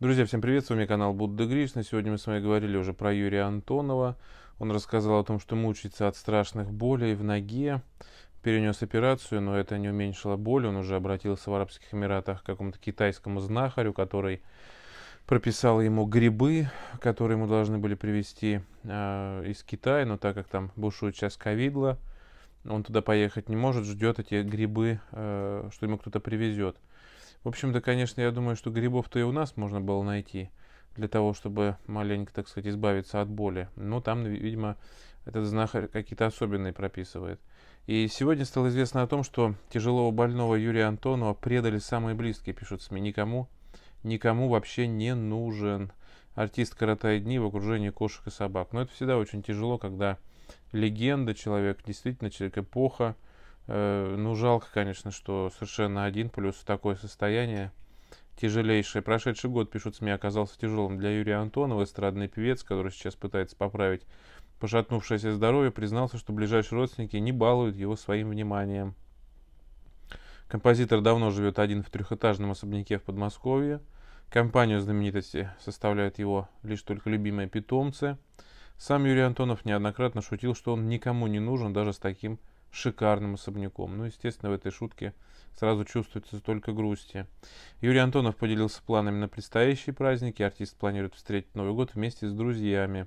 Друзья, всем привет, с вами канал Будда Гришна. Сегодня мы с вами говорили уже про Юрия Антонова. Он рассказал о том, что мучается от страшных болей в ноге. Перенес операцию, но это не уменьшило боль. Он уже обратился в Арабских Эмиратах к какому-то китайскому знахарю, который прописал ему грибы, которые ему должны были привезти э, из Китая. Но так как там бушует сейчас ковидло, он туда поехать не может, ждет эти грибы, э, что ему кто-то привезет. В общем-то, конечно, я думаю, что грибов-то и у нас можно было найти для того, чтобы маленько, так сказать, избавиться от боли. Но там, видимо, этот знахарь какие-то особенные прописывает. И сегодня стало известно о том, что тяжелого больного Юрия Антонова предали самые близкие, пишут СМИ. Никому, никому вообще не нужен. Артист коротает дни в окружении кошек и собак. Но это всегда очень тяжело, когда легенда, человек, действительно человек эпоха, Э, ну, жалко, конечно, что совершенно один, плюс такое состояние тяжелейшее. Прошедший год, пишут СМИ, оказался тяжелым для Юрия Антонова, эстрадный певец, который сейчас пытается поправить пошатнувшееся здоровье, признался, что ближайшие родственники не балуют его своим вниманием. Композитор давно живет один в трехэтажном особняке в Подмосковье. Компанию знаменитости составляют его лишь только любимые питомцы. Сам Юрий Антонов неоднократно шутил, что он никому не нужен даже с таким шикарным особняком. Ну, естественно, в этой шутке сразу чувствуется только грусти. Юрий Антонов поделился планами на предстоящие праздники. Артист планирует встретить Новый год вместе с друзьями.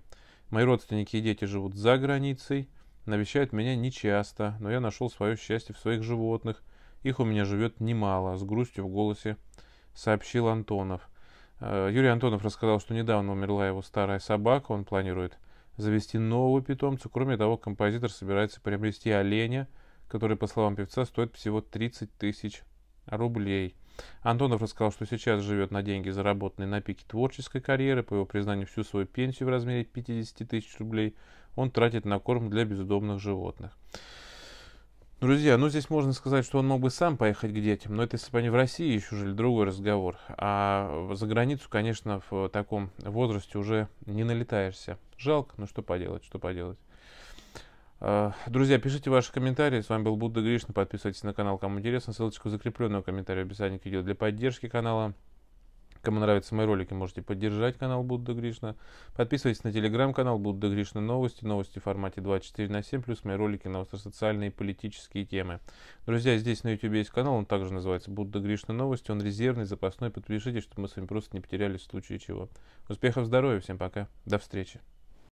Мои родственники и дети живут за границей, навещают меня нечасто, но я нашел свое счастье в своих животных. Их у меня живет немало, с грустью в голосе сообщил Антонов. Э, Юрий Антонов рассказал, что недавно умерла его старая собака, он планирует завести нового питомца. Кроме того, композитор собирается приобрести оленя, который, по словам певца, стоит всего 30 тысяч рублей. Антонов рассказал, что сейчас живет на деньги, заработанные на пике творческой карьеры. По его признанию, всю свою пенсию в размере 50 тысяч рублей он тратит на корм для бездомных животных. Друзья, ну здесь можно сказать, что он мог бы сам поехать к детям, но это если бы они в России еще жили, другой разговор. А за границу, конечно, в таком возрасте уже не налетаешься. Жалко, но ну, что поделать, что поделать. А, друзья, пишите ваши комментарии. С вами был Будда Гришна. Подписывайтесь на канал, кому интересно. Ссылочку закрепленную в комментарии в описании к видео для поддержки канала. Кому нравятся мои ролики, можете поддержать канал Будда Гришна. Подписывайтесь на телеграм-канал Будда Гришна Новости, новости в формате 24 на 7, плюс мои ролики на социальные и политические темы. Друзья, здесь на YouTube есть канал, он также называется Будда Гришна Новости, он резервный, запасной, подпишитесь, чтобы мы с вами просто не потерялись в случае чего. Успехов, здоровья, всем пока, до встречи.